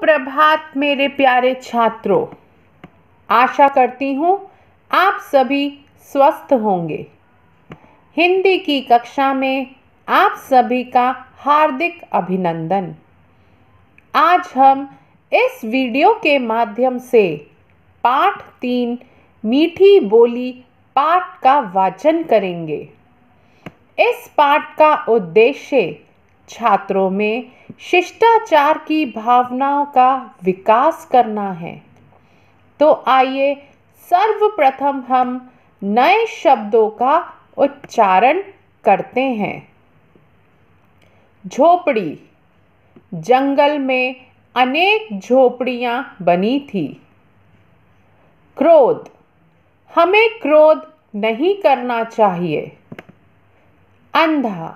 सुप्रभात मेरे प्यारे छात्रों आशा करती हूँ आप सभी स्वस्थ होंगे हिंदी की कक्षा में आप सभी का हार्दिक अभिनंदन आज हम इस वीडियो के माध्यम से पाठ तीन मीठी बोली पाठ का वाचन करेंगे इस पाठ का उद्देश्य छात्रों में शिष्टाचार की भावनाओं का विकास करना है तो आइए सर्वप्रथम हम नए शब्दों का उच्चारण करते हैं झोपड़ी जंगल में अनेक झोपड़िया बनी थी क्रोध हमें क्रोध नहीं करना चाहिए अंधा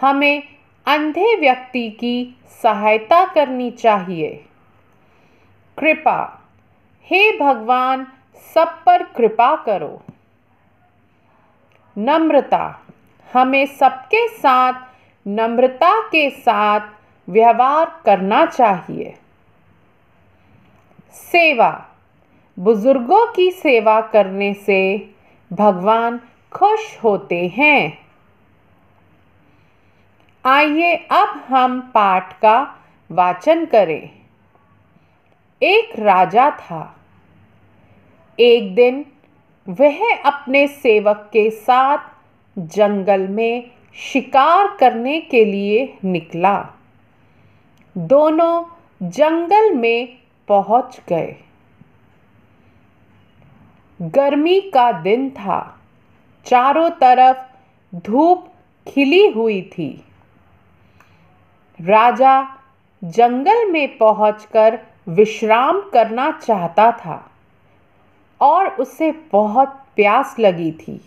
हमें अंधे व्यक्ति की सहायता करनी चाहिए कृपा हे भगवान सब पर कृपा करो नम्रता हमें सबके साथ नम्रता के साथ व्यवहार करना चाहिए सेवा बुज़ुर्गों की सेवा करने से भगवान खुश होते हैं आइए अब हम पाठ का वाचन करें एक राजा था एक दिन वह अपने सेवक के साथ जंगल में शिकार करने के लिए निकला दोनों जंगल में पहुंच गए गर्मी का दिन था चारों तरफ धूप खिली हुई थी राजा जंगल में पहुंचकर विश्राम करना चाहता था और उसे बहुत प्यास लगी थी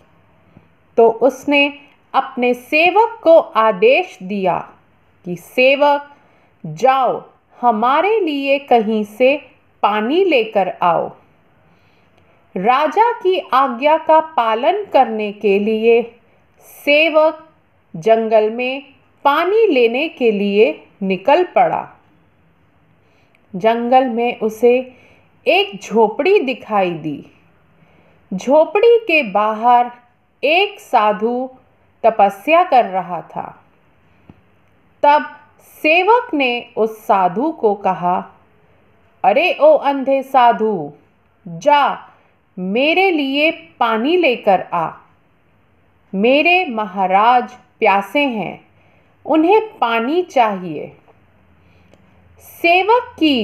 तो उसने अपने सेवक को आदेश दिया कि सेवक जाओ हमारे लिए कहीं से पानी लेकर आओ राजा की आज्ञा का पालन करने के लिए सेवक जंगल में पानी लेने के लिए निकल पड़ा जंगल में उसे एक झोपड़ी दिखाई दी झोपड़ी के बाहर एक साधु तपस्या कर रहा था तब सेवक ने उस साधु को कहा अरे ओ अंधे साधु जा मेरे लिए पानी लेकर आ मेरे महाराज प्यासे हैं उन्हें पानी चाहिए सेवक की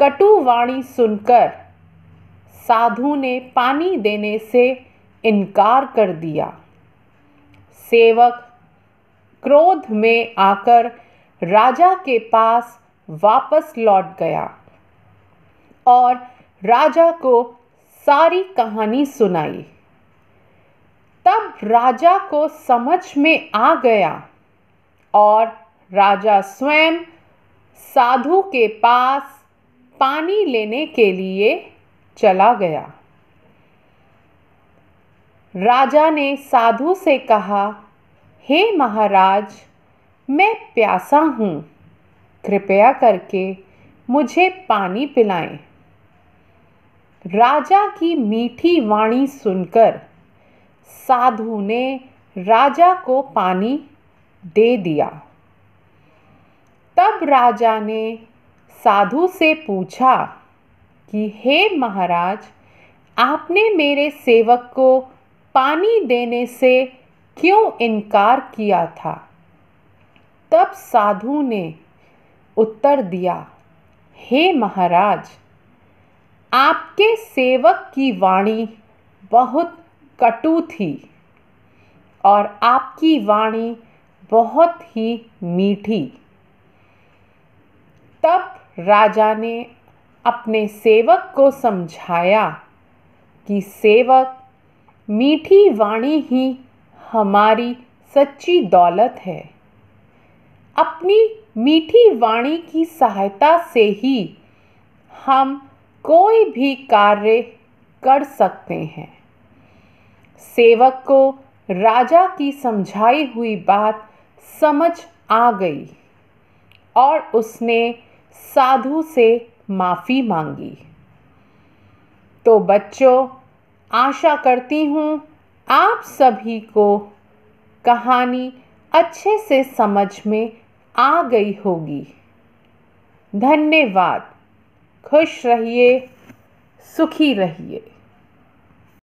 कटु वाणी सुनकर साधु ने पानी देने से इनकार कर दिया सेवक क्रोध में आकर राजा के पास वापस लौट गया और राजा को सारी कहानी सुनाई तब राजा को समझ में आ गया और राजा स्वयं साधु के पास पानी लेने के लिए चला गया राजा ने साधु से कहा हे hey महाराज मैं प्यासा हूँ कृपया करके मुझे पानी पिलाएं। राजा की मीठी वाणी सुनकर साधु ने राजा को पानी दे दिया तब राजा ने साधु से पूछा कि हे महाराज आपने मेरे सेवक को पानी देने से क्यों इनकार किया था तब साधु ने उत्तर दिया हे महाराज आपके सेवक की वाणी बहुत कटु थी और आपकी वाणी बहुत ही मीठी तब राजा ने अपने सेवक को समझाया कि सेवक मीठी वाणी ही हमारी सच्ची दौलत है अपनी मीठी वाणी की सहायता से ही हम कोई भी कार्य कर सकते हैं सेवक को राजा की समझाई हुई बात समझ आ गई और उसने साधु से माफ़ी मांगी तो बच्चों आशा करती हूँ आप सभी को कहानी अच्छे से समझ में आ गई होगी धन्यवाद खुश रहिए सुखी रहिए